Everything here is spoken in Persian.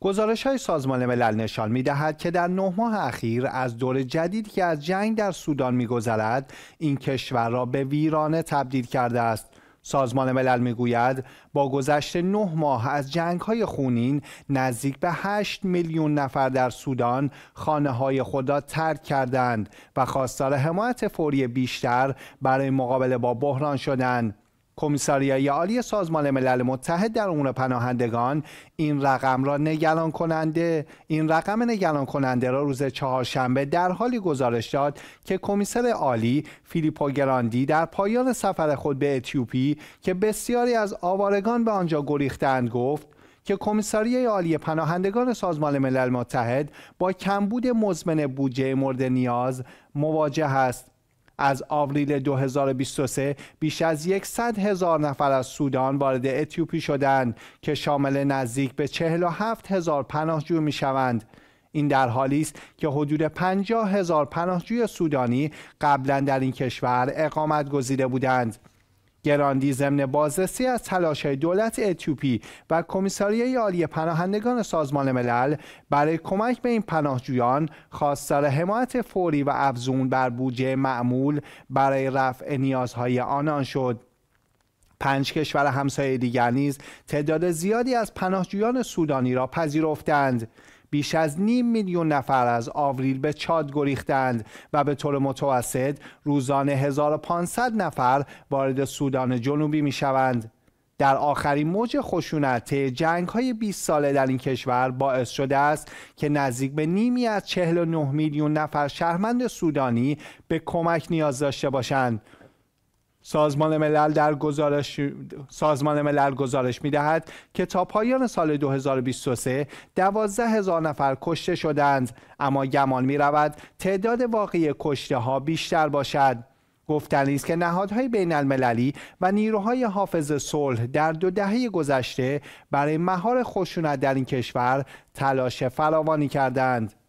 گزارش های سازمان ملل نشان می که در نه ماه اخیر از دور جدیدی که از جنگ در سودان می این کشور را به ویرانه تبدیل کرده است. سازمان ملل میگوید با گذشت نه ماه از جنگ های خونین نزدیک به 8 میلیون نفر در سودان خانه های خود را ترک کردند و خواستار حمایت فوری بیشتر برای مقابله با بحران شدند. کمیساریای عالی سازمان ملل متحد در امور پناهندگان این رقم را نگران کننده این رقم نگران کننده را روز چهارشنبه در حالی گزارش داد که کمیسر عالی فیلیپو گراندی در پایان سفر خود به اتیوپی که بسیاری از آوارگان به آنجا گریختند گفت که کمیساری عالی پناهندگان سازمان ملل متحد با کمبود مزمن بودجه مورد نیاز مواجه است از آوریل 2023 بیش از 100 هزار نفر از سودان وارد اتیوپی شدند که شامل نزدیک به 47 هزار پناهجو می شوند. این در حالی است که حدود 50 هزار پناهجوی سودانی قبلا در این کشور اقامت گزیده بودند. گراندی ضمن بازرسی از تلاش دولت اتیوپی و کمیساریه عالی پناهندگان سازمان ملل برای کمک به این پناهجویان خواستار حمایت فوری و افزون بر بودجه معمول برای رفع نیازهای آنان شد پنج کشور همسایه دیگر نیز تعداد زیادی از پناهجویان سودانی را پذیرفتند بیش از نیم میلیون نفر از آوریل به چاد گریختند و به طور متوسط روزانه 1500 نفر وارد سودان جنوبی می شوند. در آخرین موج خشونت جنگ های 20 ساله در این کشور باعث شده است که نزدیک به نیمی از 49 میلیون نفر شهرمند سودانی به کمک نیاز داشته باشند سازمان ملل در گزارش سازمان ملل گزارش می‌دهد که تا پایان سال 2023 12 هزار نفر کشته شدند اما گمان می تعداد واقعی کشته ها بیشتر باشد گفتنی است که نهادهای بین المللی و نیروهای حافظ صلح در دو دهه گذشته برای مهار خشونت در این کشور تلاش فراوانی کردند